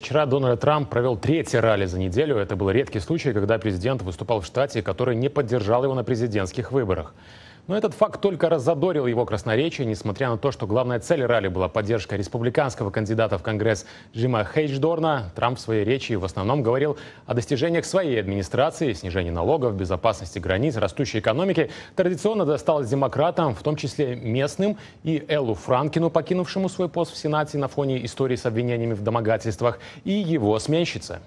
Вчера Дональд Трамп провел третье ралли за неделю. Это был редкий случай, когда президент выступал в штате, который не поддержал его на президентских выборах. Но этот факт только раззадорил его красноречие, несмотря на то, что главная цель ралли была поддержка республиканского кандидата в Конгресс Джима Хейдждорна. Трамп в своей речи в основном говорил о достижениях своей администрации, снижении налогов, безопасности границ, растущей экономики. Традиционно досталось демократам, в том числе местным, и Эллу Франкину, покинувшему свой пост в Сенате на фоне истории с обвинениями в домогательствах, и его сменщице.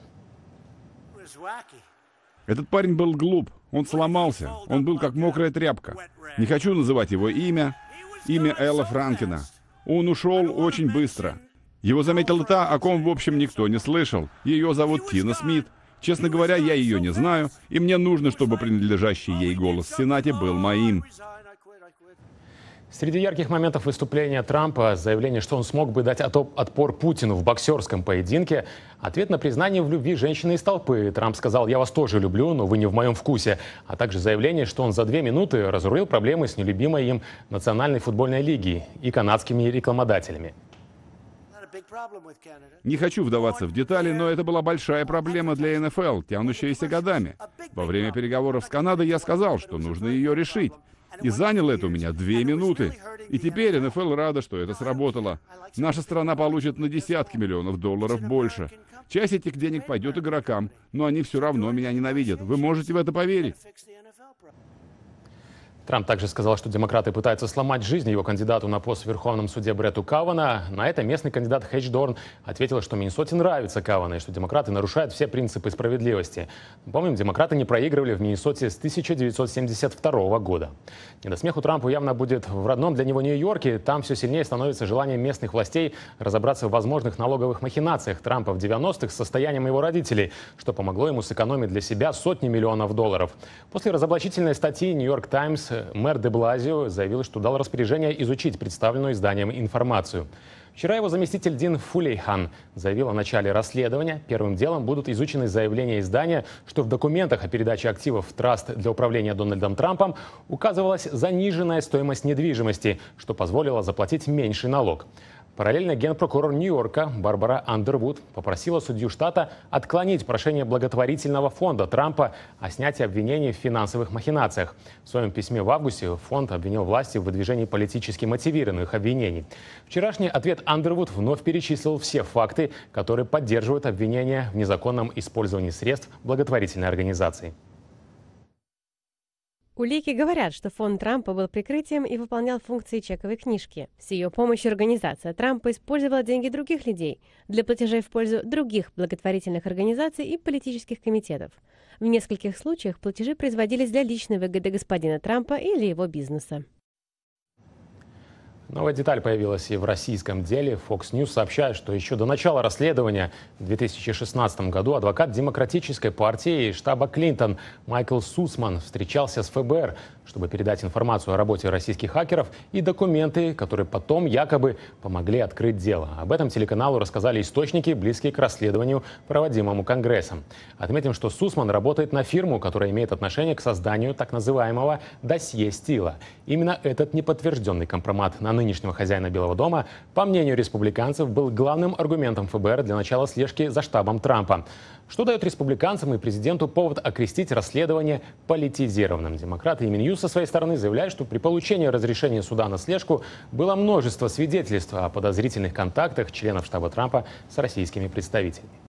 Этот парень был глуп, он сломался. Он был как мокрая тряпка. Не хочу называть его имя. Имя Элла Франкина. Он ушел очень быстро. Его заметила та, о ком, в общем, никто не слышал. Ее зовут Тина Смит. Честно говоря, я ее не знаю, и мне нужно, чтобы принадлежащий ей голос в Сенате был моим. Среди ярких моментов выступления Трампа заявление, что он смог бы дать отпор Путину в боксерском поединке, ответ на признание в любви женщины из толпы. Трамп сказал, я вас тоже люблю, но вы не в моем вкусе. А также заявление, что он за две минуты разрулил проблемы с нелюбимой им Национальной футбольной лигой и канадскими рекламодателями. Не хочу вдаваться в детали, но это была большая проблема для НФЛ, тянущаяся годами. Во время переговоров с Канадой я сказал, что нужно ее решить. И заняло это у меня две минуты. И теперь НФЛ рада, что это сработало. Наша страна получит на десятки миллионов долларов больше. Часть этих денег пойдет игрокам, но они все равно меня ненавидят. Вы можете в это поверить? Трамп также сказал, что демократы пытаются сломать жизнь его кандидату на пост в Верховном суде Бретту Кавана. На это местный кандидат Хэтчдорн ответил, что Миннесоте нравится Кавана и что демократы нарушают все принципы справедливости. Помним, демократы не проигрывали в Миннесоте с 1972 года. Не до смеху Трампу явно будет в родном для него Нью-Йорке. Там все сильнее становится желание местных властей разобраться в возможных налоговых махинациях Трампа в 90-х с состоянием его родителей, что помогло ему сэкономить для себя сотни миллионов долларов. После разоблачительной статьи «Нью-Йорк Таймс» э, мэр де Блазио заявил, что дал распоряжение изучить представленную изданием информацию. Вчера его заместитель Дин Фулейхан заявил о начале расследования. Первым делом будут изучены заявления издания, что в документах о передаче активов в траст для управления Дональдом Трампом указывалась заниженная стоимость недвижимости, что позволило заплатить меньший налог. Параллельно генпрокурор Нью-Йорка Барбара Андервуд попросила судью штата отклонить прошение благотворительного фонда Трампа о снятии обвинений в финансовых махинациях. В своем письме в августе фонд обвинил власти в выдвижении политически мотивированных обвинений. Вчерашний ответ Андервуд вновь перечислил все факты, которые поддерживают обвинения в незаконном использовании средств благотворительной организации. Улики говорят, что фонд Трампа был прикрытием и выполнял функции чековой книжки. С ее помощью организация Трампа использовала деньги других людей для платежей в пользу других благотворительных организаций и политических комитетов. В нескольких случаях платежи производились для личной выгоды господина Трампа или его бизнеса. Новая деталь появилась и в российском деле. Fox News сообщает, что еще до начала расследования в 2016 году адвокат Демократической партии и штаба Клинтон Майкл Сусман встречался с ФБР, чтобы передать информацию о работе российских хакеров и документы, которые потом якобы помогли открыть дело. Об этом телеканалу рассказали источники, близкие к расследованию, проводимому Конгрессом. Отметим, что Сусман работает на фирму, которая имеет отношение к созданию так называемого «досье Стила». Именно этот неподтвержденный компромат на нынешнего хозяина Белого дома, по мнению республиканцев, был главным аргументом ФБР для начала слежки за штабом Трампа, что дает республиканцам и президенту повод окрестить расследование политизированным. Демократы и Минюс со своей стороны заявляют, что при получении разрешения суда на слежку было множество свидетельств о подозрительных контактах членов штаба Трампа с российскими представителями.